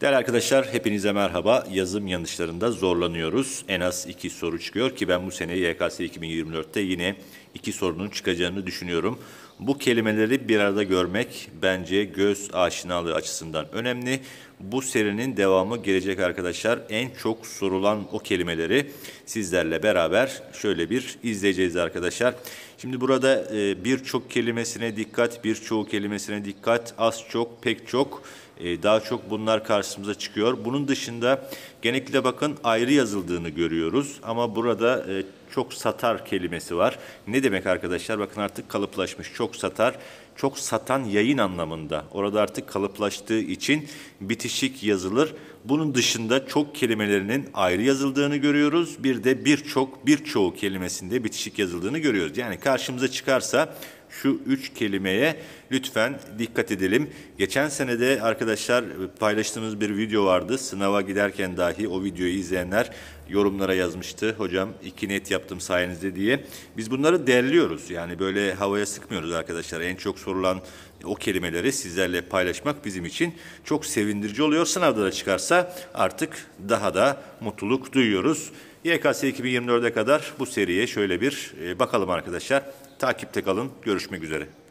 Değerli arkadaşlar hepinize merhaba. Yazım yanlışlarında zorlanıyoruz. En az iki soru çıkıyor ki ben bu sene YKS 2024'te yine iki sorunun çıkacağını düşünüyorum. Bu kelimeleri bir arada görmek bence göz aşinalığı açısından önemli. Bu serinin devamı gelecek arkadaşlar. En çok sorulan o kelimeleri sizlerle beraber şöyle bir izleyeceğiz arkadaşlar. Şimdi burada e, birçok kelimesine dikkat, birçoğu kelimesine dikkat, az çok, pek çok ee, daha çok bunlar karşımıza çıkıyor. Bunun dışında genellikle bakın ayrı yazıldığını görüyoruz ama burada e, çok satar kelimesi var. Ne demek arkadaşlar? Bakın artık kalıplaşmış. Çok satar, çok satan yayın anlamında. Orada artık kalıplaştığı için bitişik yazılır. Bunun dışında çok kelimelerinin ayrı yazıldığını görüyoruz. Bir de birçok, birçoğu kelimesinde bitişik yazıldığını görüyoruz. Yani karşımıza çıkarsa şu üç kelimeye lütfen dikkat edelim. Geçen senede arkadaşlar paylaştığımız bir video vardı. Sınava giderken dahi o videoyu izleyenler yorumlara yazmıştı. Hocam iki net yaptım sayenizde diye. Biz bunları derliyoruz. Yani böyle havaya sıkmıyoruz arkadaşlar. En çok sorulan o kelimeleri sizlerle paylaşmak bizim için çok sevindirici oluyor. Sınavda da çıkarsa artık daha da mutluluk duyuyoruz. YKS 2024'e kadar bu seriye şöyle bir e, bakalım arkadaşlar. Takipte kalın. Görüşmek üzere.